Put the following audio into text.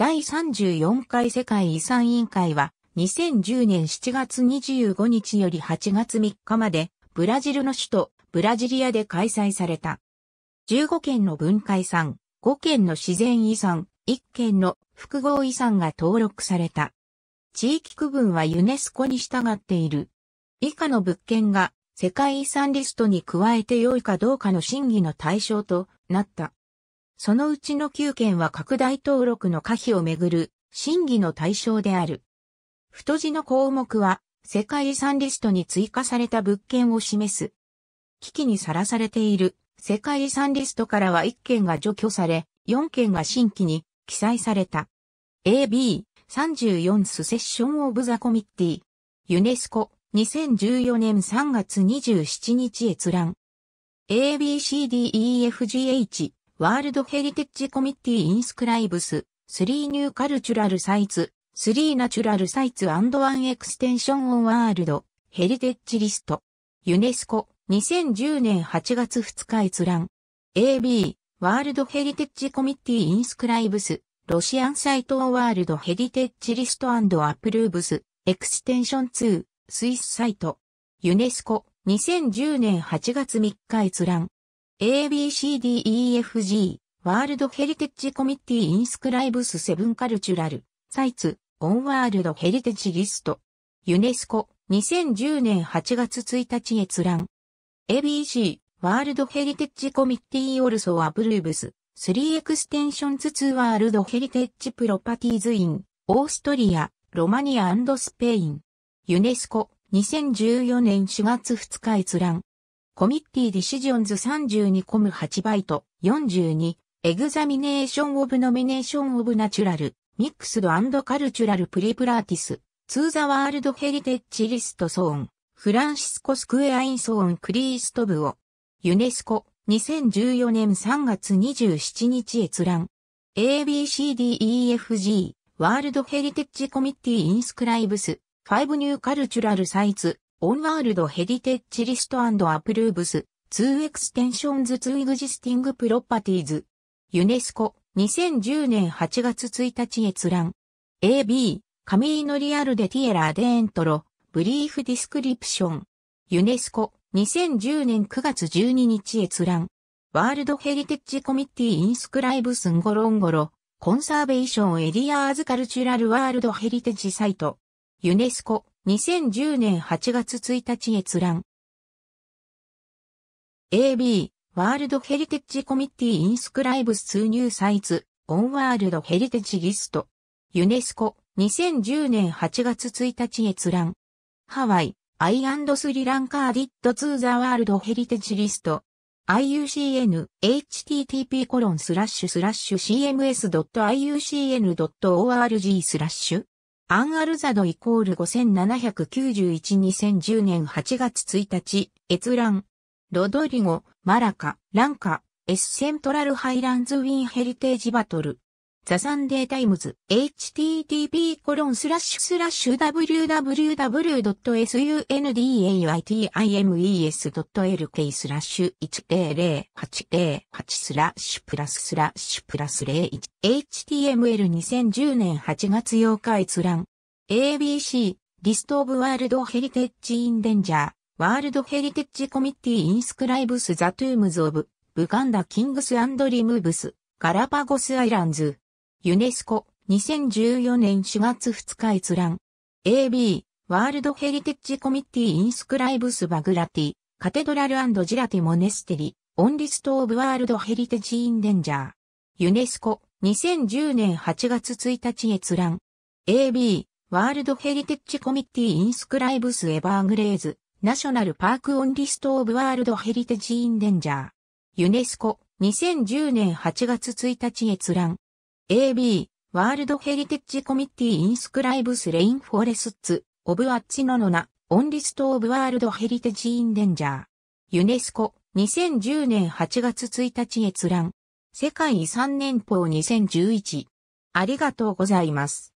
第34回世界遺産委員会は2010年7月25日より8月3日までブラジルの首都ブラジリアで開催された。15件の文化遺産、5件の自然遺産、1件の複合遺産が登録された。地域区分はユネスコに従っている。以下の物件が世界遺産リストに加えて良いかどうかの審議の対象となった。そのうちの9件は拡大登録の可否をめぐる審議の対象である。太字の項目は世界遺産リストに追加された物件を示す。危機にさらされている世界遺産リストからは1件が除去され、4件が新規に記載された。AB 34スセッションオブザコミッティ。ユネスコ2014年3月27日閲覧。ABCDEFGH ワールドヘリテッジコミッティインスクライブス、3ニューカルチュラルサイツ、3ナチュラルサイツンエクステンションオンワールド、ヘリテッジリスト。ユネスコ、2010年8月2日閲覧。AB、ワールドヘリテッジコミッティインスクライブス、ロシアンサイトワールドヘリテッジリストアプルーブス、エクステンション2、スイスサイト。ユネスコ、2010年8月3日閲覧。ABCDEFG、ワールドヘリテッジコミッティインスクライブスセブンカルチュラル、サイツ、オンワールドヘリテッジリスト。ユネスコ、2010年8月1日閲覧。ABC、ワールドヘリテッジコミッティオルソアブルーブス、3エクステンションズ2ワールドヘリテッジプロパティーズイン、オーストリア、ロマニアスペイン。ユネスコ、2014年4月2日閲覧。コミッティディシジョンズ32コム8バイト42エグザミネーションオブノミネーションオブナチュラルミックスドカルチュラルプリプラーティスツーザワールドヘリテッチリストソーンフランシスコスクエアインソーンクリーストブをユネスコ2014年3月27日閲覧 ABCDEFG ワールドヘリテッチコミッティインスクライブス5ニューカルチュラルサイツオンワールドヘリテッチリストア List and Approves Two Extensions to e x i s ユネスコ2010年8月1日閲覧 AB カミーノリアルデティエラーデエントロブリーフディスクリプションユネスコ2010年9月12日閲覧ワールドヘリテッチコミッティインスクライブスンゴロンゴロコンサーベーションエリアーズカルチュラルワールドヘリテッチサイトユネスコ2010年8月1日閲覧。AB、ワールドヘリテッジコミッティインスクライブスツーニューサイズ、オンワールドヘリテッジリスト。ユネスコ、2010年8月1日閲覧。ハワイ、アイアンドスリランカーディットツーザワールドヘリテッジリスト。IUCN, http://cms.iucn.org コロンススララッッシシュュスラッシュアンアルザドイコール5791-2010年8月1日、閲覧。ロドリゴ、マラカ、ランカ、エスセントラルハイランズウィンヘリテージバトル。ザサンデータイムズ、http://www.sundaimes.lk y スラッシュ10080スラッシュプラススラッシュプラス01 HTML2010 年8月8日閲覧 ABC リストオブワールドヘリテッジインデンジャーワールドヘリテッジコミッティインスクライブスザトゥームズオブブガンダキングスアンドリムーブスガラパゴスアイランズユネスコ、2014年4月2日閲覧。AB、ワールドヘリテッジコミッティインスクライブスバグラティ、カテドラルジラティモネステリ、オンリストオブワールドヘリテッジインデンジャー。ユネスコ、2010年8月1日閲覧。AB、ワールドヘリテッジコミッティインスクライブスエバーグレーズ、ナショナルパークオンリストオブワールドヘリテッジインデンジャー。ユネスコ、2010年8月1日閲覧。AB、ワールドヘリテッジコミッティインスクライブスレインフォレスツ、オブアッチノノナ、オンリストオブワールドヘリテジインデンジャー。ユネスコ、2010年8月1日閲覧。世界遺産年報2011。ありがとうございます。